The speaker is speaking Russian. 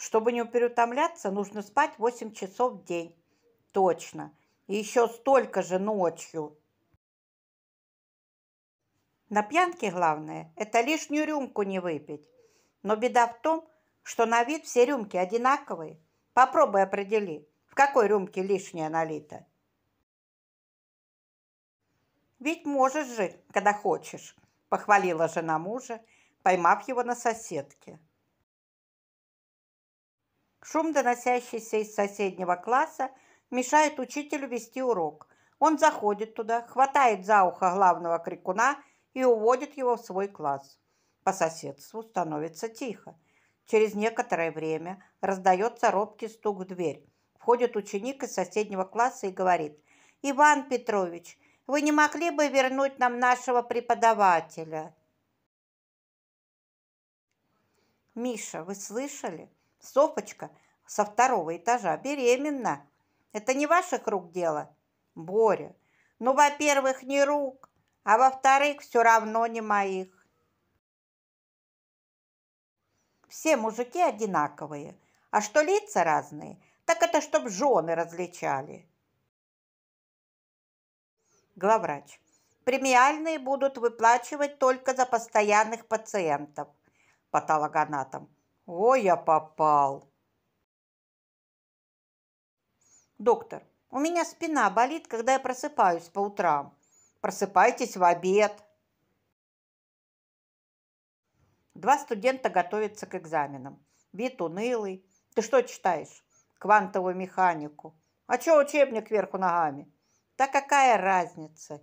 Чтобы не переутомляться, нужно спать 8 часов в день. Точно. И еще столько же ночью. На пьянке главное – это лишнюю рюмку не выпить. Но беда в том, что на вид все рюмки одинаковые. Попробуй определи, в какой рюмке лишняя налито. «Ведь можешь жить, когда хочешь», – похвалила жена мужа, поймав его на соседке. Шум, доносящийся из соседнего класса, мешает учителю вести урок. Он заходит туда, хватает за ухо главного крикуна и уводит его в свой класс. По соседству становится тихо. Через некоторое время раздается робкий стук в дверь. Входит ученик из соседнего класса и говорит, «Иван Петрович, вы не могли бы вернуть нам нашего преподавателя?» «Миша, вы слышали?» Софочка со второго этажа беременна. Это не ваших рук дело? Боря, ну, во-первых, не рук, а во-вторых, все равно не моих. Все мужики одинаковые, а что лица разные, так это чтоб жены различали. Главврач. Премиальные будут выплачивать только за постоянных пациентов. Патологоанатом. О, я попал! Доктор, у меня спина болит, когда я просыпаюсь по утрам. Просыпайтесь в обед. Два студента готовятся к экзаменам. Вид унылый. Ты что читаешь? Квантовую механику. А чё учебник вверху ногами? Да какая разница?